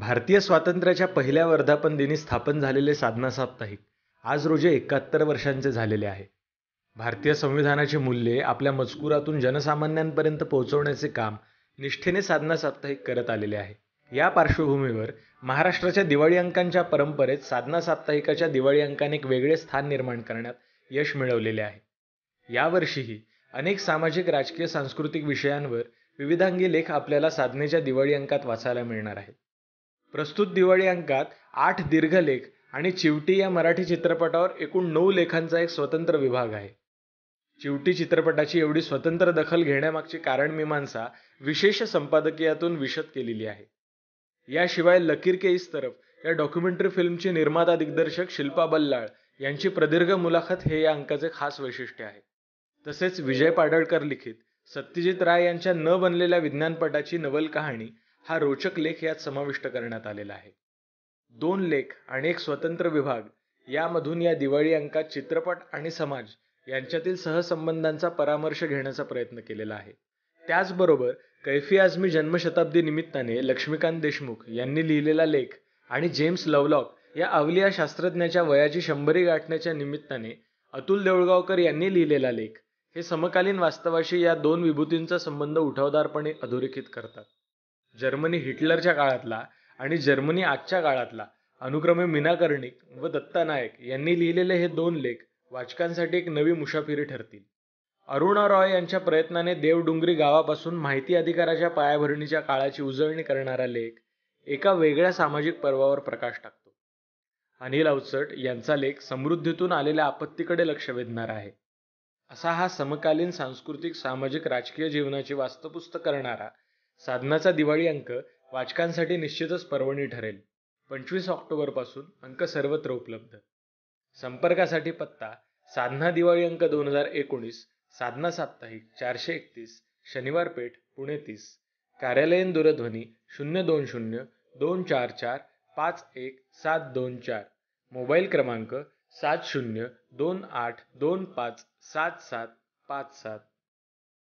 भारतीय स्वातंत्र्याच्या पहिल्या वर्धापन दिनी स्थापन झालेले साधना साप्ताहिक आज रोजी एकाहत्तर वर्षांचे झालेले आहे भारतीय संविधानाची मूल्ये आपल्या मजकुरातून जनसामान्यांपर्यंत पोहोचवण्याचे काम निष्ठेने साधना साप्ताहिक करत आलेले आहे या पार्श्वभूमीवर महाराष्ट्राच्या दिवाळी अंकांच्या परंपरेत साधना साप्ताहिकाच्या दिवाळी अंकाने एक वेगळे स्थान निर्माण करण्यात यश मिळवलेले आहे यावर्षीही अनेक सामाजिक राजकीय सांस्कृतिक विषयांवर विविधांगी लेख आपल्याला साधनेच्या दिवाळी अंकात वाचायला मिळणार आहेत प्रस्तुत दिवाळी अंकात आठ दीर्घलेख आणि चिवटी या मराठी चित्रपटावर एकूण नऊ लेखांचा एक स्वतंत्र विभाग आहे चिवटी चित्रपटाची एवढी स्वतंत्र दखल घेण्यामागची कारण मीमांसा विशेष संपादकीयातून विशद केलेली आहे याशिवाय लकीर के इस तरफ या डॉक्युमेंटरी फिल्मची निर्माता दिग्दर्शक शिल्पा बल्लाळ यांची प्रदीर्घ मुलाखत हे या अंकाचे खास वैशिष्ट्य आहे तसेच विजय पाडळकर लिखित सत्यजित राय यांच्या न बनलेल्या विज्ञानपटाची नवल कहाणी हा रोचक लेख यात समाविष्ट करण्यात आलेला आहे दोन लेख आणि एक स्वतंत्र विभाग यामधून या दिवाळी अंकात चित्रपट आणि समाज यांच्यातील सहसंबंधांचा परामर्श घेण्याचा प्रयत्न केलेला आहे त्याचबरोबर कैफी आजमी जन्मशताब्दी निमित्ताने लक्ष्मीकांत देशमुख यांनी लिहिलेला लेख आणि जेम्स लवलॉक या अवलिया शास्त्रज्ञाच्या वयाची शंभरी गाठण्याच्या निमित्ताने अतुल देऊळगावकर यांनी लिहिलेला लेख हे समकालीन वास्तवाशी या दोन विभूतींचा संबंध उठावदारपणे अधोरेखित करतात जर्मनी हिटलरच्या काळातला आणि जर्मनी आजच्या काळातला अनुक्रमे मीना कर्णिक व दत्ता नायक यांनी लिहिलेले हे दोन लेख वाचकांसाठी एक नवी मुसाफिरी ठरतील अरुणा रॉय यांच्या प्रयत्नाने देवडुंगरी गावापासून माहिती अधिकाराच्या पायाभरणीच्या काळाची उजळणी करणारा लेख एका वेगळ्या सामाजिक पर्वावर प्रकाश टाकतो अनिल अवचट यांचा लेख समृद्धीतून आलेल्या आपत्तीकडे लक्ष वेधणार आहे असा हा समकालीन सांस्कृतिक सामाजिक राजकीय जीवनाची वास्तुपुस्त करणारा साधनाचा दिवाळी अंक वाचकांसाठी निश्चितच पर्वणी ठरेल पंचवीस ऑक्टोबरपासून अंक सर्वत्र उपलब्ध संपर्कासाठी पत्ता साधना दिवाळी अंक दोन हजार एकोणीस साधना साप्ताहिक चारशे एकतीस शनिवार पेठ पुणे तीस कार्यालयीन दूरध्वनी शून्य दोन शून्य दोन चार चार पाच एक सात दोन चार मोबाईल क्रमांक सात शून्य दोन आठ दोन पाच सात सात पाच सात